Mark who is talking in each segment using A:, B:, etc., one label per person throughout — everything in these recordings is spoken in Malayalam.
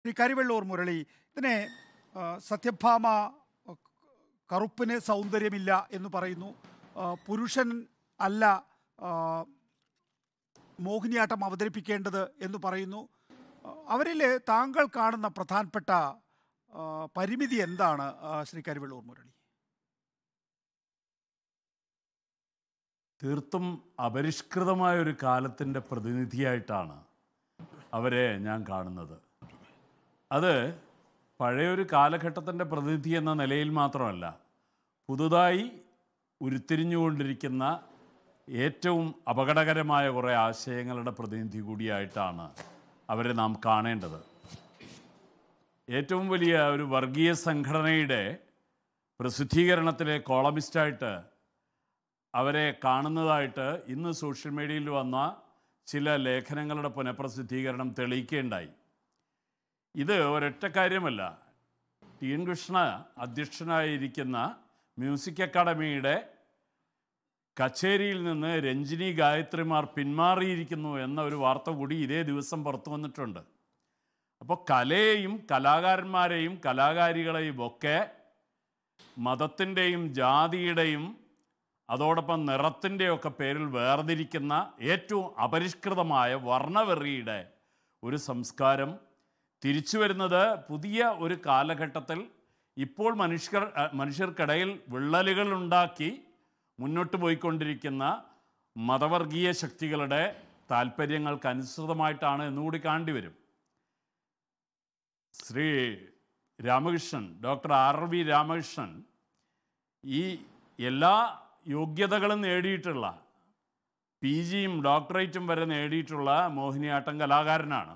A: ശ്രീ കരിവെള്ളൂർ മുരളി ഇതിനെ സത്യഭാമ കറുപ്പിന് സൗന്ദര്യമില്ല എന്ന് പറയുന്നു പുരുഷൻ അല്ല മോഹിനിയാട്ടം അവതരിപ്പിക്കേണ്ടത് എന്ന് പറയുന്നു അവരിൽ താങ്കൾ കാണുന്ന പ്രധാനപ്പെട്ട പരിമിതി എന്താണ് ശ്രീ കരിവെള്ളൂർ മുരളി തീർത്തും അപരിഷ്കൃതമായ ഒരു കാലത്തിൻ്റെ പ്രതിനിധിയായിട്ടാണ് അവരെ ഞാൻ കാണുന്നത് അത് പഴയൊരു കാലഘട്ടത്തിൻ്റെ പ്രതിനിധി എന്ന നിലയിൽ മാത്രമല്ല പുതുതായി ഉരുത്തിരിഞ്ഞുകൊണ്ടിരിക്കുന്ന ഏറ്റവും അപകടകരമായ കുറേ ആശയങ്ങളുടെ പ്രതിനിധി കൂടിയായിട്ടാണ് അവരെ നാം കാണേണ്ടത് ഏറ്റവും വലിയ ഒരു വർഗീയ സംഘടനയുടെ പ്രസിദ്ധീകരണത്തിലെ കോളമിസ്റ്റായിട്ട് അവരെ കാണുന്നതായിട്ട് ഇന്ന് സോഷ്യൽ മീഡിയയിൽ വന്ന ചില ലേഖനങ്ങളുടെ പുനഃപ്രസിദ്ധീകരണം തെളിയിക്കേണ്ടായി ഇത് ഒരൊറ്റ കാര്യമല്ല ടി എൻ കൃഷ്ണ അധ്യക്ഷനായിരിക്കുന്ന മ്യൂസിക് അക്കാഡമിയുടെ കച്ചേരിയിൽ നിന്ന് രഞ്ജിനി ഗായത്രിമാർ പിന്മാറിയിരിക്കുന്നു എന്ന ഒരു വാർത്ത കൂടി ഇതേ ദിവസം പുറത്തു വന്നിട്ടുണ്ട് അപ്പോൾ കലയെയും കലാകാരന്മാരെയും കലാകാരികളെയും ഒക്കെ മതത്തിൻ്റെയും ജാതിയുടെയും അതോടൊപ്പം നിറത്തിൻ്റെയൊക്കെ പേരിൽ വേർതിരിക്കുന്ന ഏറ്റവും അപരിഷ്കൃതമായ വർണ്ണവെറിയുടെ ഒരു സംസ്കാരം തിരിച്ചു വരുന്നത് പുതിയ ഒരു കാലഘട്ടത്തിൽ ഇപ്പോൾ മനുഷ്യർ മനുഷ്യർക്കിടയിൽ വിള്ളലുകൾ ഉണ്ടാക്കി മുന്നോട്ട് പോയിക്കൊണ്ടിരിക്കുന്ന മതവർഗീയ ശക്തികളുടെ താല്പര്യങ്ങൾക്ക് അനുസൃതമായിട്ടാണ് എന്നുകൂടി കാണേണ്ടി വരും Shri Ramakrishnan doctor R V Ramakrishnan ഈ എല്ലാ യോഗ്യതകളും നേടിയിട്ടുള്ള പി ജിയും ഡോക്ടറേറ്റും വരെ നേടിയിട്ടുള്ള മോഹിനിയാട്ടം കലാകാരനാണ്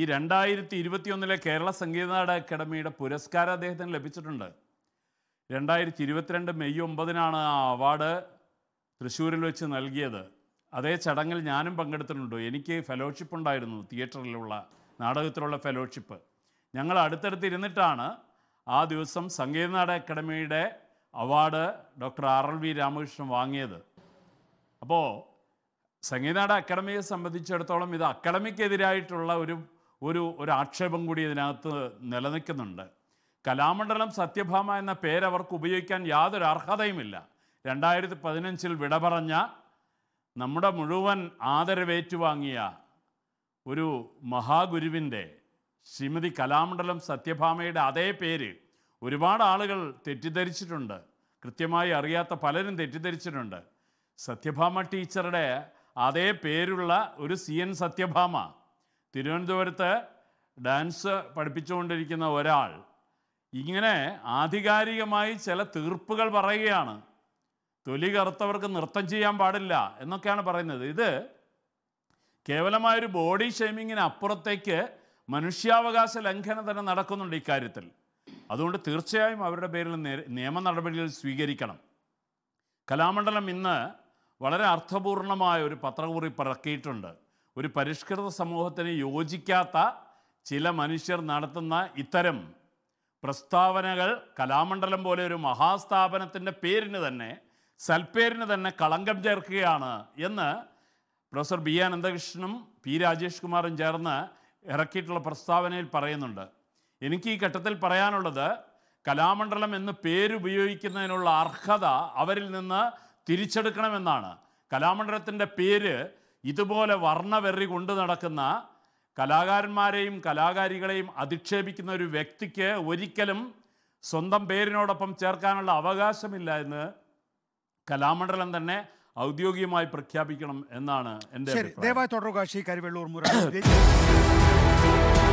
A: ഈ രണ്ടായിരത്തി ഇരുപത്തിയൊന്നിലെ കേരള നാട അക്കാദമിയുടെ പുരസ്കാരം അദ്ദേഹത്തിന് ലഭിച്ചിട്ടുണ്ട് രണ്ടായിരത്തി ഇരുപത്തിരണ്ട് മെയ് ഒമ്പതിനാണ് ആ അവാർഡ് തൃശ്ശൂരിൽ വെച്ച് നൽകിയത് അതേ ചടങ്ങിൽ ഞാനും പങ്കെടുത്തിട്ടുണ്ട് എനിക്ക് ഫെലോഷിപ്പ് ഉണ്ടായിരുന്നു തിയേറ്ററിലുള്ള നാടകത്തിലുള്ള ഫെലോഷിപ്പ് ഞങ്ങൾ അടുത്തടുത്ത് ആ ദിവസം സംഗീത നാട അക്കാദമിയുടെ award doctor R L V Ramakrishnan വാങ്ങിയത് അപ്പോൾ സംഗീത നാട അക്കാദമിയെ സംബന്ധിച്ചിടത്തോളം ഇത് അക്കാദമിക്കെതിരായിട്ടുള്ള ഒരു ഒരു ഒരു ആക്ഷേപം കൂടി ഇതിനകത്ത് നിലനിൽക്കുന്നുണ്ട് കലാമണ്ഡലം സത്യഭാമ എന്ന പേര് അവർക്ക് ഉപയോഗിക്കാൻ യാതൊരു അർഹതയുമില്ല രണ്ടായിരത്തി പതിനഞ്ചിൽ വിട പറഞ്ഞ നമ്മുടെ മുഴുവൻ ആദരവേറ്റുവാങ്ങിയ ഒരു മഹാഗുരുവിൻ്റെ ശ്രീമതി കലാമണ്ഡലം സത്യഭാമയുടെ അതേ പേര് ഒരുപാട് ആളുകൾ തെറ്റിദ്ധരിച്ചിട്ടുണ്ട് കൃത്യമായി അറിയാത്ത പലരും തെറ്റിദ്ധരിച്ചിട്ടുണ്ട് സത്യഭാമ ടീച്ചറുടെ അതേ പേരുള്ള ഒരു സി എൻ സത്യഭാമ തിരുവനന്തപുരത്ത് ഡാൻസ് പഠിപ്പിച്ചുകൊണ്ടിരിക്കുന്ന ഒരാൾ ഇങ്ങനെ ആധികാരികമായി ചില തീർപ്പുകൾ പറയുകയാണ് തൊലി കറുത്തവർക്ക് നൃത്തം ചെയ്യാൻ പാടില്ല എന്നൊക്കെയാണ് പറയുന്നത് ഇത് കേവലമായൊരു ബോഡി ഷെയ്മിങ്ങിന് അപ്പുറത്തേക്ക് മനുഷ്യാവകാശ ലംഘനം തന്നെ നടക്കുന്നുണ്ട് ഇക്കാര്യത്തിൽ അതുകൊണ്ട് തീർച്ചയായും അവരുടെ പേരിൽ നിയമ നടപടികൾ സ്വീകരിക്കണം കലാമണ്ഡലം ഇന്ന് വളരെ അർത്ഥപൂർണമായ ഒരു പത്രകുറി പിറക്കിയിട്ടുണ്ട് ഒരു പരിഷ്കൃത സമൂഹത്തിന് യോജിക്കാത്ത ചില മനുഷ്യർ നടത്തുന്ന ഇത്തരം പ്രസ്താവനകൾ കലാമണ്ഡലം പോലെ ഒരു മഹാസ്ഥാപനത്തിൻ്റെ പേരിന് തന്നെ സൽപ്പേരിന് തന്നെ കളങ്കം ചേർക്കുകയാണ് എന്ന് പ്രൊഫസർ ബി അനന്തകൃഷ്ണനും പി രാജേഷ് കുമാറും ചേർന്ന് ഇറക്കിയിട്ടുള്ള പ്രസ്താവനയിൽ പറയുന്നുണ്ട് എനിക്ക് ഈ ഘട്ടത്തിൽ പറയാനുള്ളത് കലാമണ്ഡലം എന്ന് പേരുപയോഗിക്കുന്നതിനുള്ള അർഹത അവരിൽ നിന്ന് തിരിച്ചെടുക്കണമെന്നാണ് കലാമണ്ഡലത്തിൻ്റെ പേര് ഇതുപോലെ വർണ്ണവെറി കൊണ്ടു നടക്കുന്ന കലാകാരന്മാരെയും കലാകാരികളെയും അധിക്ഷേപിക്കുന്ന ഒരു വ്യക്തിക്ക് ഒരിക്കലും സ്വന്തം പേരിനോടൊപ്പം ചേർക്കാനുള്ള അവകാശമില്ല എന്ന് കലാമണ്ഡലം തന്നെ ഔദ്യോഗികമായി പ്രഖ്യാപിക്കണം എന്നാണ് എൻ്റെ ദയവായി തുടരുക കരിവെള്ളൂർ മുരളി